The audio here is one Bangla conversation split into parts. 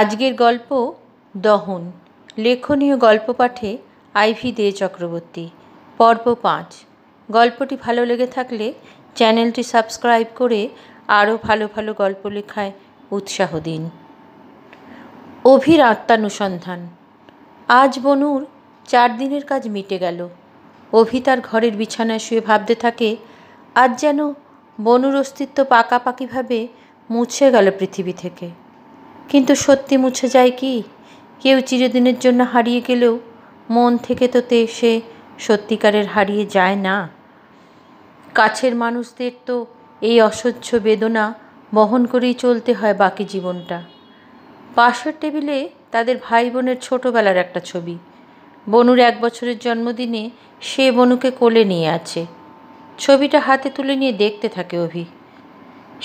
আজকের গল্প দহন লেখনীয় গল্প পাঠে আইভি দে চক্রবর্তী পর্ব পাঁচ গল্পটি ভালো লেগে থাকলে চ্যানেলটি সাবস্ক্রাইব করে আরও ভালো ভালো গল্প লেখায় উৎসাহ দিন অভির আত্মানুসন্ধান আজ বনুর চার দিনের কাজ মিটে গেল অভি তার ঘরের বিছানায় শুয়ে ভাবতে থাকে আজ যেন বনুর অস্তিত্ব পাকাপাকিভাবে মুছে গেল পৃথিবী থেকে কিন্তু সত্যি মুছে যায় কি কেউ চিরদিনের জন্য হারিয়ে গেলেও মন থেকে তো তে সে সত্যিকারের হারিয়ে যায় না কাছের মানুষদের তো এই অসহ্য বেদনা বহন করেই চলতে হয় বাকি জীবনটা পাশের টেবিলে তাদের ভাই বোনের ছোটোবেলার একটা ছবি বনুর এক বছরের জন্মদিনে সে বনুকে কোলে নিয়ে আছে ছবিটা হাতে তুলে নিয়ে দেখতে থাকে অভি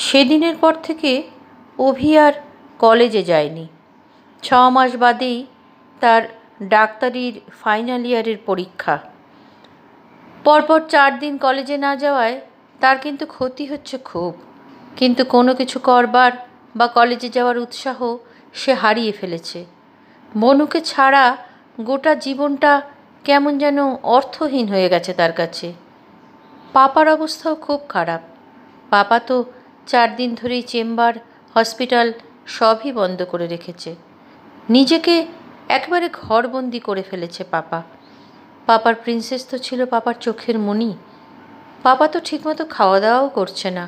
সেদিনের পর থেকে অভি আর কলেজে যায়নি ছ মাস বাদেই তার ডাক্তারির ফাইনাল ইয়ারের পরীক্ষা পরপর চার দিন কলেজে না যাওয়ায় তার কিন্তু ক্ষতি হচ্ছে খুব কিন্তু কোনো কিছু করবার বা কলেজে যাওয়ার উৎসাহ সে হারিয়ে ফেলেছে মনুকে ছাড়া গোটা জীবনটা কেমন যেন অর্থহীন হয়ে গেছে তার কাছে পাপার অবস্থাও খুব খারাপ পাপা তো চার দিন ধরেই চেম্বার হসপিটাল সবই বন্ধ করে রেখেছে নিজেকে একবারে ঘরবন্দি করে ফেলেছে পাপা পাপার প্রিন্সেস তো ছিল পাপার চোখের মণি পাপা তো ঠিকমতো খাওয়া দাওয়াও করছে না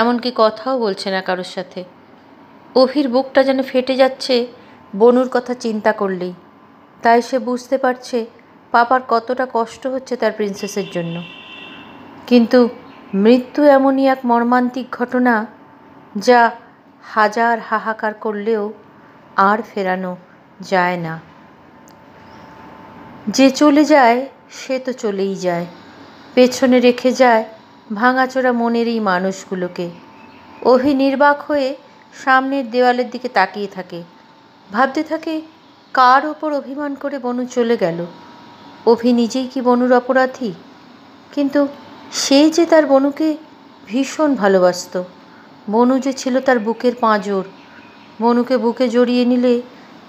এমনকি কথাও বলছে না কারোর সাথে অভির বুকটা যেন ফেটে যাচ্ছে বনুর কথা চিন্তা করলেই তাই সে বুঝতে পারছে পাপার কতটা কষ্ট হচ্ছে তার প্রিন্সেসের জন্য কিন্তু মৃত্যু এমনই এক মর্মান্তিক ঘটনা যা হাজার হাহাকার করলেও আর ফেরানো যায় না যে চলে যায় সে তো চলেই যায় পেছনে রেখে যায় ভাঙাচোরা মনের এই মানুষগুলোকে অভিনির্বাক হয়ে সামনের দেওয়ালের দিকে তাকিয়ে থাকে ভাবতে থাকে কার ওপর অভিমান করে বনু চলে গেল অভি নিজেই কি বনুর অপরাধী কিন্তু সেই যে তার বনুকে ভীষণ ভালোবাসত বনু যে ছিল তার বুকের পাঁজর বনুকে বুকে জড়িয়ে নিলে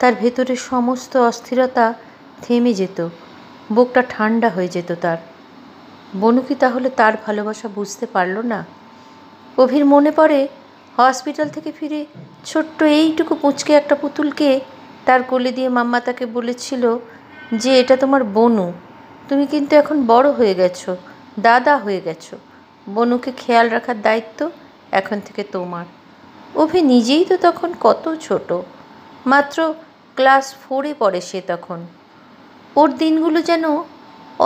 তার ভেতরের সমস্ত অস্থিরতা থেমে যেত বুকটা ঠান্ডা হয়ে যেত তার বনু কি তাহলে তার ভালোবাসা বুঝতে পারল না অভির মনে পড়ে হসপিটাল থেকে ফিরে ছোট্ট এইটুকু পুচকে একটা পুতুলকে তার কোলে দিয়ে মাম্মা তাকে বলেছিল যে এটা তোমার বনু তুমি কিন্তু এখন বড় হয়ে গেছো দাদা হয়ে গেছো বনুকে খেয়াল রাখার দায়িত্ব এখন থেকে তোমার অভি নিজেই তো তখন কত ছোট মাত্র ক্লাস ফোরে পড়ে সে তখন ওর দিনগুলো যেন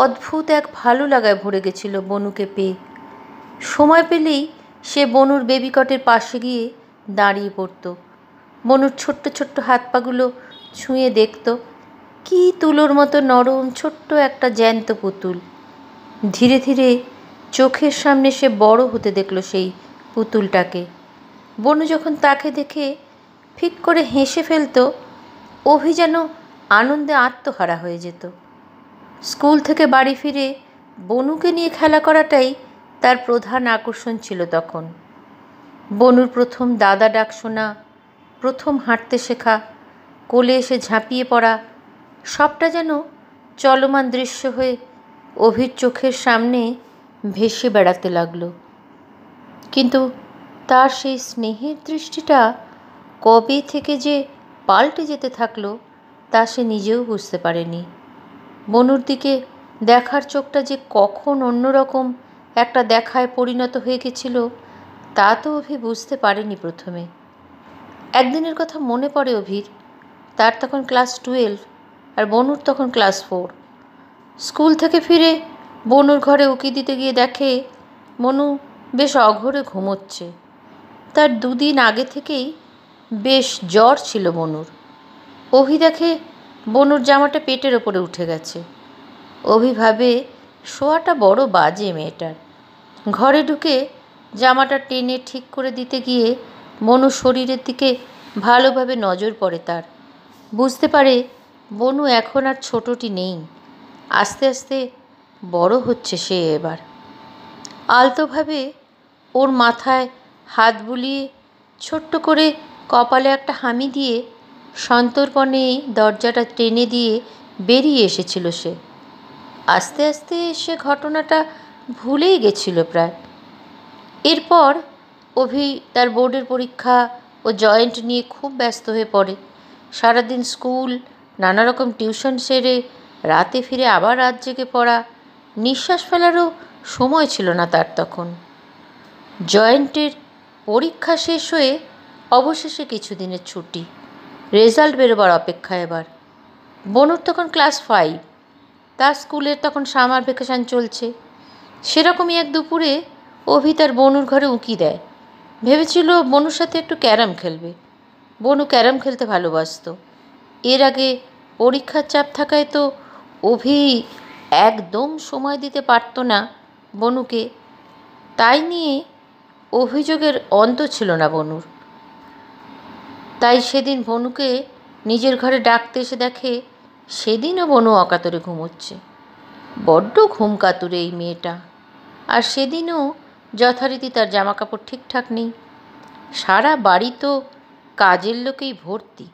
অদ্ভুত এক ভালো লাগায় ভরে গেছিল বনুকে পেয়ে সময় পেলেই সে বনুর বেবিকটের পাশে গিয়ে দাঁড়িয়ে পড়ত বনুর ছোট্ট ছোট্ট হাত পাগুলো ছুঁয়ে দেখত কি তুলোর মতো নরম ছোট্ট একটা জ্যান্ত পুতুল ধীরে ধীরে চোখের সামনে সে বড় হতে দেখল সেই পুতুলটাকে বনু যখন তাকে দেখে ফিক করে হেসে ফেলত অভি যেন আনন্দে আত্মহারা হয়ে যেত স্কুল থেকে বাড়ি ফিরে বনুকে নিয়ে খেলা করাটাই তার প্রধান আকর্ষণ ছিল তখন বনুর প্রথম দাদা ডাক শোনা প্রথম হাঁটতে শেখা কোলে এসে ঝাঁপিয়ে পড়া সবটা যেন চলমান দৃশ্য হয়ে অভির চোখের সামনে ভেসে বেড়াতে লাগলো কিন্তু তার সেই স্নেহের দৃষ্টিটা কবে থেকে যে পাল্টে যেতে থাকলো তা সে নিজেও বুঝতে পারেনি বনুর দিকে দেখার চোখটা যে কখন অন্যরকম একটা দেখায় পরিণত হয়ে গেছিল তা তো অভি বুঝতে পারেনি প্রথমে একদিনের কথা মনে পড়ে অভির তার তখন ক্লাস টুয়েলভ আর বনুর তখন ক্লাস ফোর স্কুল থেকে ফিরে বনুর ঘরে উকি দিতে গিয়ে দেখে মনু বেশ অঘোরে ঘুমোচ্ছে তার দুদিন আগে থেকেই বেশ জ্বর ছিল বনুর অভি দেখে বনুর জামাটা পেটের ওপরে উঠে গেছে অভি ভাবে শোয়াটা বড় বাজে মেয়েটার ঘরে ঢুকে জামাটা টেনে ঠিক করে দিতে গিয়ে বনু শরীরের দিকে ভালোভাবে নজর পড়ে তার বুঝতে পারে বনু এখন আর ছোটটি নেই আস্তে আস্তে বড় হচ্ছে সে এবার আলতোভাবে ওর মাথায় হাত বুলিয়ে ছোট্ট করে কপালে একটা হামি দিয়ে সন্তর্পণে দরজাটা টেনে দিয়ে বেরিয়ে এসেছিল সে আস্তে আস্তে সে ঘটনাটা ভুলেই গেছিল প্রায় এরপর অভি তার বোর্ডের পরীক্ষা ও জয়েন্ট নিয়ে খুব ব্যস্ত হয়ে পড়ে সারাদিন স্কুল নানা রকম টিউশন সেরে রাতে ফিরে আবার রাত জেগে পড়া নিঃশ্বাস ফেলারও সময় ছিল না তার তখন জয়েন্টের পরীক্ষা শেষ হয়ে অবশেষে কিছুদিনের ছুটি রেজাল্ট বেরোবার অপেক্ষা এবার বনুর তখন ক্লাস ফাইভ তার স্কুলের তখন সামার ভ্যাকেশান চলছে সেরকমই এক দুপুরে অভি তার বনুর ঘরে উঁকি দেয় ভেবেছিল বনুর সাথে একটু ক্যারাম খেলবে বনু ক্যারাম খেলতে ভালোবাসত এর আগে পরীক্ষার চাপ থাকায় তো অভি একদম সময় দিতে পারতো না বনুকে তাই নিয়ে অভিযোগের অন্ত ছিল না বনুর তাই সেদিন বনুকে নিজের ঘরে ডাকতে এসে দেখে সেদিনও বনু অকাতরে ঘুমোচ্ছে বড্ড ঘুম কাতুরে এই মেয়েটা আর সেদিনও যথারীতি তার জামাকাপড় ঠিকঠাক নেই সারা বাড়ি তো কাজের লোকেই ভর্তি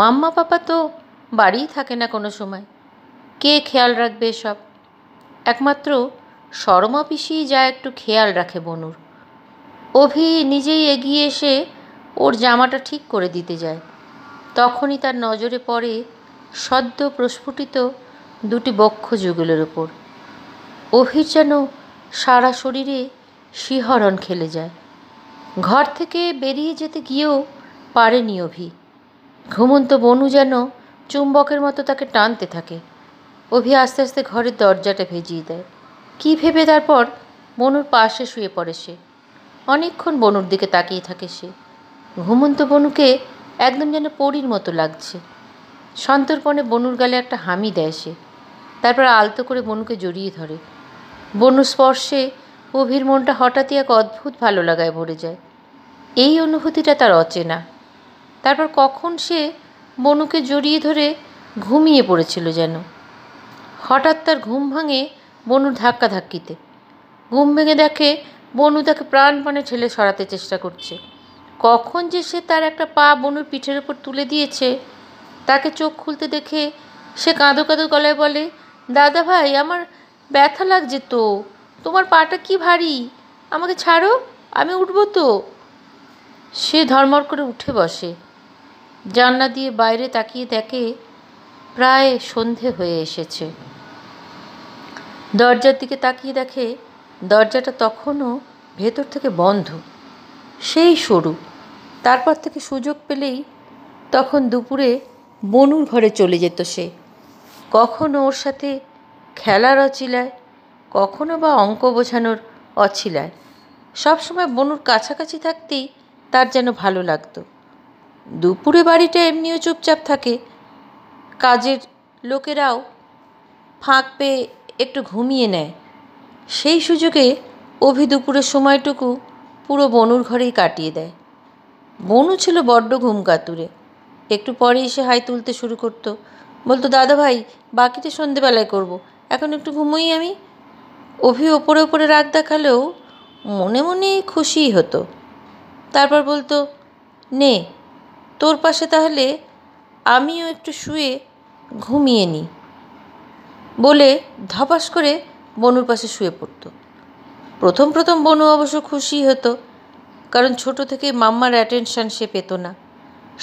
মাম্মা পাপা তো বাড়িই থাকে না কোনো সময় কে খেয়াল রাখবে সব একমাত্র সরমা পিসি যা একটু খেয়াল রাখে বনুর অভি নিজেই এগিয়ে এসে ওর জামাটা ঠিক করে দিতে যায় তখনই তার নজরে পড়ে সদ্য প্রস্ফুটিত দুটি বক্ষ যুগলের ওপর অভির যেন সারা শরীরে শিহরণ খেলে যায় ঘর থেকে বেরিয়ে যেতে গিয়েও পারেনি অভি ঘুমন্ত বনু যেন চুম্বকের মতো তাকে টানতে থাকে অভি আস্তে আস্তে ঘরের দরজাটা ভেজিয়ে দেয় কী ভেবে তারপর বনুর পাশে শুয়ে পড়ে সে অনেকক্ষণ বনুর দিকে তাকিয়ে থাকে সে ঘুমন্ত বনুকে একদম যেন পরীর মতো লাগছে সন্তর্পণে বনুর গালে একটা হামি দেয় সে তারপর আলতো করে বনুকে জড়িয়ে ধরে বনুর স্পর্শে অভির মনটা হঠাৎই এক অদ্ভুত ভালো লাগায় ভরে যায় এই অনুভূতিটা তার অচেনা তারপর কখন সে বনুকে জড়িয়ে ধরে ঘুমিয়ে পড়েছিল যেন হঠাৎ তার ঘুম ভাঙে বনুর ধাক্কা ধাক্কিতে ঘুম ভেঙে দেখে বনু তাকে প্রাণপণে ঠেলে সরাতে চেষ্টা করছে কখন যে সে তার একটা পা বনুর পিঠের উপর তুলে দিয়েছে তাকে চোখ খুলতে দেখে সে কাঁদো কাঁদো গলায় বলে দাদা ভাই আমার ব্যথা লাগছে তো তোমার পাটা কি ভারী আমাকে ছাড়ো আমি উঠব তো সে ধর্মর করে উঠে বসে জানলা দিয়ে বাইরে তাকিয়ে দেখে প্রায় সন্ধে হয়ে এসেছে দরজার দিকে তাকিয়ে দেখে দরজাটা তখনও ভেতর থেকে বন্ধ সেই সরু তারপর থেকে সুযোগ পেলেই তখন দুপুরে বনুর ঘরে চলে যেত সে কখনো ওর সাথে খেলার অচিলায় কখনো বা অঙ্ক বোঝানোর অছিলায় সবসময় বনুর কাছাকাছি থাকতেই তার যেন ভালো লাগতো দুপুরে বাড়িটা এমনিও চুপচাপ থাকে কাজের লোকেরাও ফাঁক পেয়ে একটু ঘুমিয়ে নেয় সেই সুযোগে অভি দুপুরের সময়টুকু পুরো বনুর ঘরেই কাটিয়ে দেয় বনু ছিল বড্ড ঘুম কাতুরে একটু পরে এসে হাই তুলতে শুরু করতো বলতো দাদা ভাই বাকিটা সন্ধেবেলায় করব। এখন একটু ঘুমোই আমি অভি ওপরে ওপরে রাগ দেখালেও মনে মনে খুশিই হতো তারপর বলতো নে তোর পাশে তাহলে আমিও একটু শুয়ে ঘুমিয়ে নিই বলে ধপাস করে বনুর পাশে শুয়ে পড়ত প্রথম প্রথম বনু অবশ্য খুশি হতো কারণ ছোট থেকে মাম্মার অ্যাটেনশন সে পেত না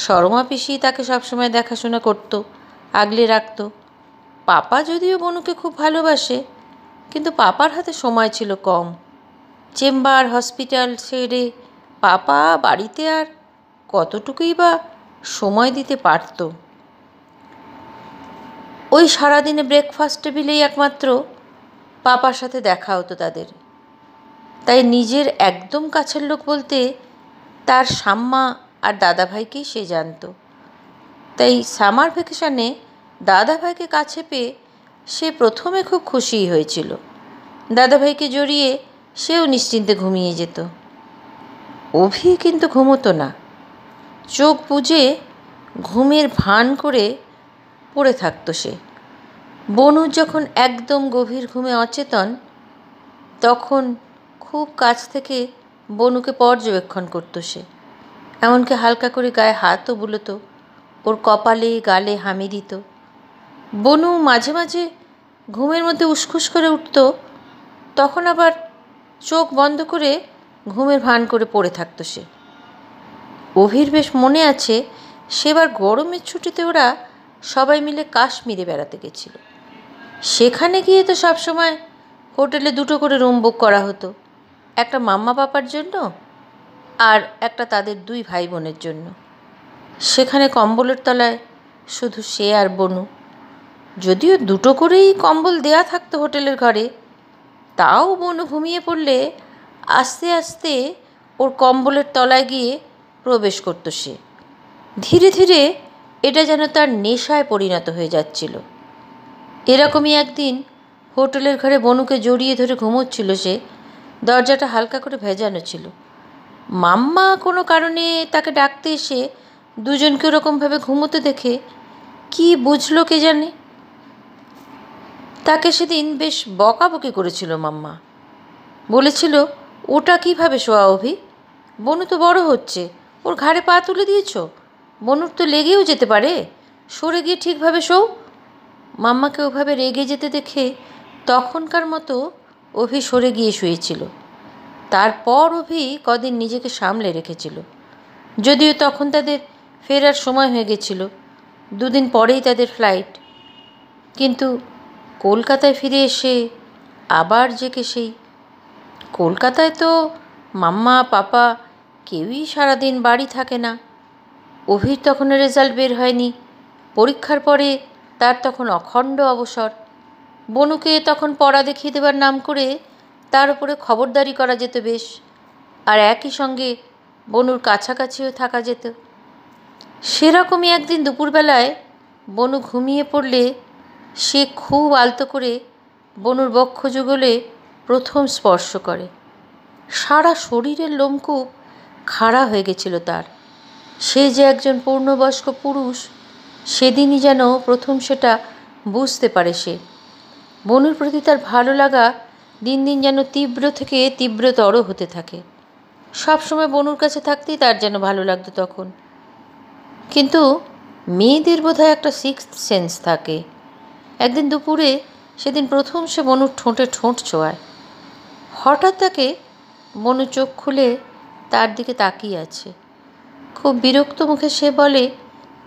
শরমা পিসি তাকে সবসময় দেখাশোনা করত আগলে রাখত পাপা যদিও বনুকে খুব ভালোবাসে কিন্তু পাপার হাতে সময় ছিল কম চেম্বার হসপিটাল ছেড়ে পাপা বাড়িতে আর কতটুকুই বা সময় দিতে পারতো ওই সারাদিনে ব্রেকফাস্ট টেবিলেই একমাত্র পাপার সাথে দেখা হতো তাদের তাই নিজের একদম কাছের লোক বলতে তার সাম্মা আর দাদাভাইকেই সে জানত তাই সামার ভ্যাকেশানে দাদাভাইকে কাছে পেয়ে সে প্রথমে খুব খুশি হয়েছিল দাদাভাইকে জড়িয়ে সেও নিশ্চিন্তে ঘুমিয়ে যেত অভি কিন্তু ঘুমতো না চোখ বুঝে ঘুমের ভান করে পড়ে থাকতো সে বনু যখন একদম গভীর ঘুমে অচেতন তখন খুব কাছ থেকে বনুকে পর্যবেক্ষণ করত সে এমনকি হালকা করে গায়ে হাতও বুলত ওর কপালে গালে হামি দিত বনু মাঝে মাঝে ঘুমের মধ্যে উসখুস করে উঠত তখন আবার চোখ বন্ধ করে ঘুমের ভান করে পড়ে থাকতো সে অভির বেশ মনে আছে সেবার গরমের ছুটিতে ওরা সবাই মিলে কাশ্মীরে বেড়াতে গেছিল সেখানে গিয়ে তো সবসময় হোটেলে দুটো করে রুম বুক করা হতো একটা মাম্মা পাপার জন্য আর একটা তাদের দুই ভাই বোনের জন্য সেখানে কম্বলের তলায় শুধু সে আর বনু যদিও দুটো করেই কম্বল দেয়া থাকতো হোটেলের ঘরে তাও বনু ঘুমিয়ে পড়লে আস্তে আস্তে ওর কম্বলের তলায় গিয়ে প্রবেশ করতো সে ধীরে ধীরে এটা যেন তার নেশায় পরিণত হয়ে যাচ্ছিল এরকমই একদিন হোটেলের ঘরে বনুকে জড়িয়ে ধরে ঘুমোচ্ছিল সে দরজাটা হালকা করে ভেজানো ছিল মাম্মা কোনো কারণে তাকে ডাকতে এসে দুজনকে ওরকমভাবে ঘুমোতে দেখে কি বুঝলো কে জানে তাকে সেদিন বেশ বকাবকি করেছিল মাম্মা বলেছিল ওটা কীভাবে শোয়া অভি বনু তো বড় হচ্ছে ওর ঘাড়ে পা তুলে দিয়েছো বনুর তো লেগেও যেতে পারে সরে গিয়ে ঠিকভাবে শো মাম্মাকে ওভাবে রেগে যেতে দেখে তখনকার মতো অভি সরে গিয়ে শুয়েছিল তারপর অভি কদিন নিজেকে সামলে রেখেছিল যদিও তখন তাদের ফেরার সময় হয়ে গেছিল দুদিন পরেই তাদের ফ্লাইট কিন্তু কলকাতায় ফিরে এসে আবার জেকে সেই কলকাতায় তো মাম্মা পাপা কেউই সারাদিন বাড়ি থাকে না অভির তখনও রেজাল্ট বের হয়নি পরীক্ষার পরে তার তখন অখণ্ড অবসর বনুকে তখন পড়া দেখিয়ে দেবার নাম করে তার উপরে খবরদারি করা যেত বেশ আর একই সঙ্গে বনুর কাছাকাছিও থাকা যেত সেরকমই একদিন দুপুরবেলায় বনু ঘুমিয়ে পড়লে সে খুব আলতো করে বনুর বক্ষ যুগলে প্রথম স্পর্শ করে সারা শরীরের লোমকূপ খাড়া হয়ে গেছিল তার সে যে একজন পূর্ণবয়স্ক পুরুষ সেদিনই যেন প্রথম সেটা বুঝতে পারে সে বনুর প্রতি তার ভালো লাগা দিন দিন যেন তীব্র থেকে তীব্রতর হতে থাকে সবসময় বনুর কাছে থাকতেই তার যেন ভালো লাগতো তখন কিন্তু মেয়েদের বোধহয় একটা সিক্স সেন্স থাকে একদিন দুপুরে সেদিন প্রথম সে বনুর ঠোঁটে ঠোঁট ছোঁয়ায় হঠাৎ তাকে বনু চোখ খুলে তার দিকে তাকিয়ে আছে খুব বিরক্ত মুখে সে বলে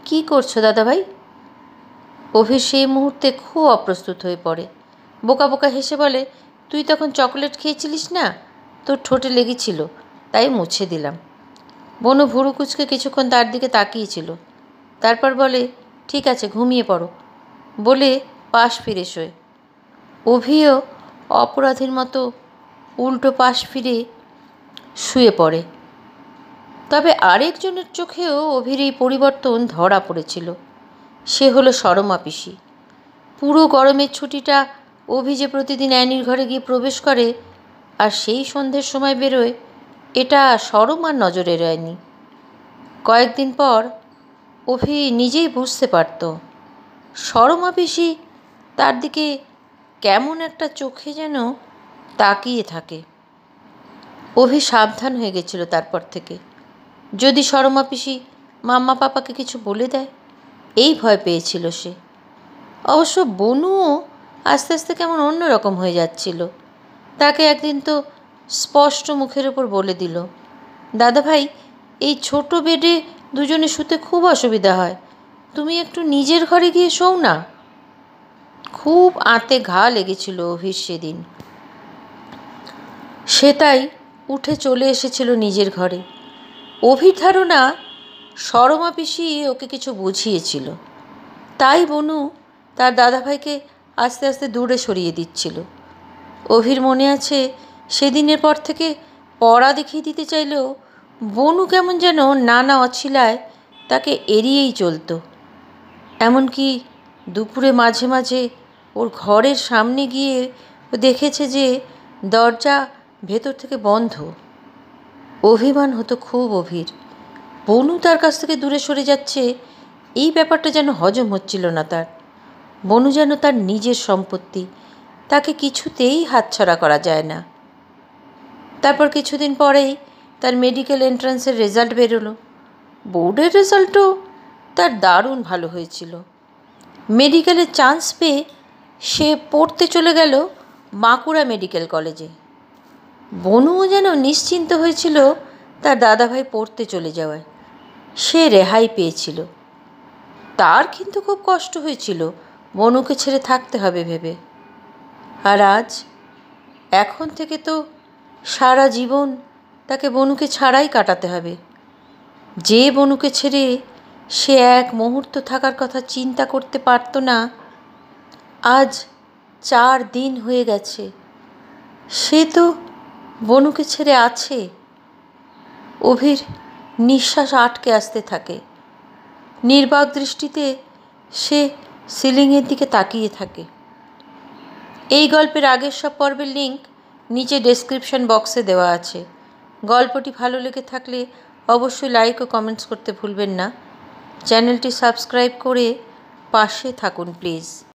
কি করছো দাদাভাই অভির সেই মুহূর্তে খুব অপ্রস্তুত হয়ে পড়ে বোকা বোকা হেসে বলে তুই তখন চকলেট খেয়েছিলিস না তোর ঠোঁটে লেগেছিল তাই মুছে দিলাম বনু ভুরু কুচকে কিছুক্ষণ তার দিকে তাকিয়েছিল তারপর বলে ঠিক আছে ঘুমিয়ে পড়ো বলে পাশ ফিরে শোয় অভিও অপরাধীর মতো উল্টো পাশ ফিরে শুয়ে পড়ে তবে আরেকজনের চোখেও অভির এই পরিবর্তন ধরা পড়েছিল সে হলো সরমা পিসি পুরো গরমের ছুটিটা অভি যে প্রতিদিন অ্যানির ঘরে গিয়ে প্রবেশ করে আর সেই সন্ধ্যের সময় বেরোয় এটা সরমার নজরে রয়নি কয়েকদিন পর অভি নিজেই বুঝতে পারত সরমা পিসি তার দিকে কেমন একটা চোখে যেন তাকিয়ে থাকে অভি সাবধান হয়ে গেছিল তারপর থেকে যদি সরমা পিসি মাম্মা পাপাকে কিছু বলে দেয় এই ভয় পেয়েছিল সে অবশ্য বনুও আস্তে আস্তে কেমন অন্য রকম হয়ে যাচ্ছিল তাকে একদিন তো স্পষ্ট মুখের ওপর বলে দিল দাদাভাই এই ছোট বেডে দুজনে শুতে খুব অসুবিধা হয় তুমি একটু নিজের ঘরে গিয়ে শোও না খুব আঁতে ঘা লেগেছিল অভির সেদিন সে তাই উঠে চলে এসেছিল নিজের ঘরে অভিধারণা সরমা পিসি ওকে কিছু বুঝিয়েছিল তাই বনু তার দাদাভাইকে আস্তে আস্তে দূরে সরিয়ে দিচ্ছিল অভির মনে আছে সেদিনের পর থেকে পড়া দেখিয়ে দিতে চাইলেও বনু কেমন যেন নানা অছিলায় তাকে এড়িয়েই চলত এমনকি দুপুরে মাঝে মাঝে ওর ঘরের সামনে গিয়ে ও দেখেছে যে দরজা ভেতর থেকে বন্ধ অভিমান হতো খুব অভির বনু তার কাছ থেকে দূরে সরে যাচ্ছে এই ব্যাপারটা যেন হজম হচ্ছিল না তার বনু যেন তার নিজের সম্পত্তি তাকে কিছুতেই হাতছড়া করা যায় না তারপর কিছুদিন পরেই তার মেডিকেল এন্ট্রান্সের রেজাল্ট বেরোলো বোর্ডের রেজাল্টও তার দারুণ ভালো হয়েছিল মেডিকেলের চান্স পেয়ে সে পড়তে চলে গেল মাকুড়া মেডিকেল কলেজে বনুও যেন নিশ্চিন্ত হয়েছিল তার দাদাভাই পড়তে চলে যাওয়ায় সে রেহাই পেয়েছিল তার কিন্তু খুব কষ্ট হয়েছিল বনুকে ছেড়ে থাকতে হবে ভেবে আর আজ এখন থেকে তো সারা জীবন তাকে বনুকে ছাড়াই কাটাতে হবে যে বনুকে ছেড়ে সে এক মুহূর্ত থাকার কথা চিন্তা করতে পারত না আজ চার দিন হয়ে গেছে সে তো বনুকে ছেড়ে আছে অভির নিঃশ্বাস আটকে আসতে থাকে নির্বাক দৃষ্টিতে সে সিলিংয়ের দিকে তাকিয়ে থাকে এই গল্পের আগের সব পর্বের লিঙ্ক নিচে ডেসক্রিপশন বক্সে দেওয়া আছে গল্পটি ভালো লেগে থাকলে অবশ্যই লাইক ও কমেন্টস করতে ভুলবেন না চ্যানেলটি সাবস্ক্রাইব করে পাশে থাকুন প্লিজ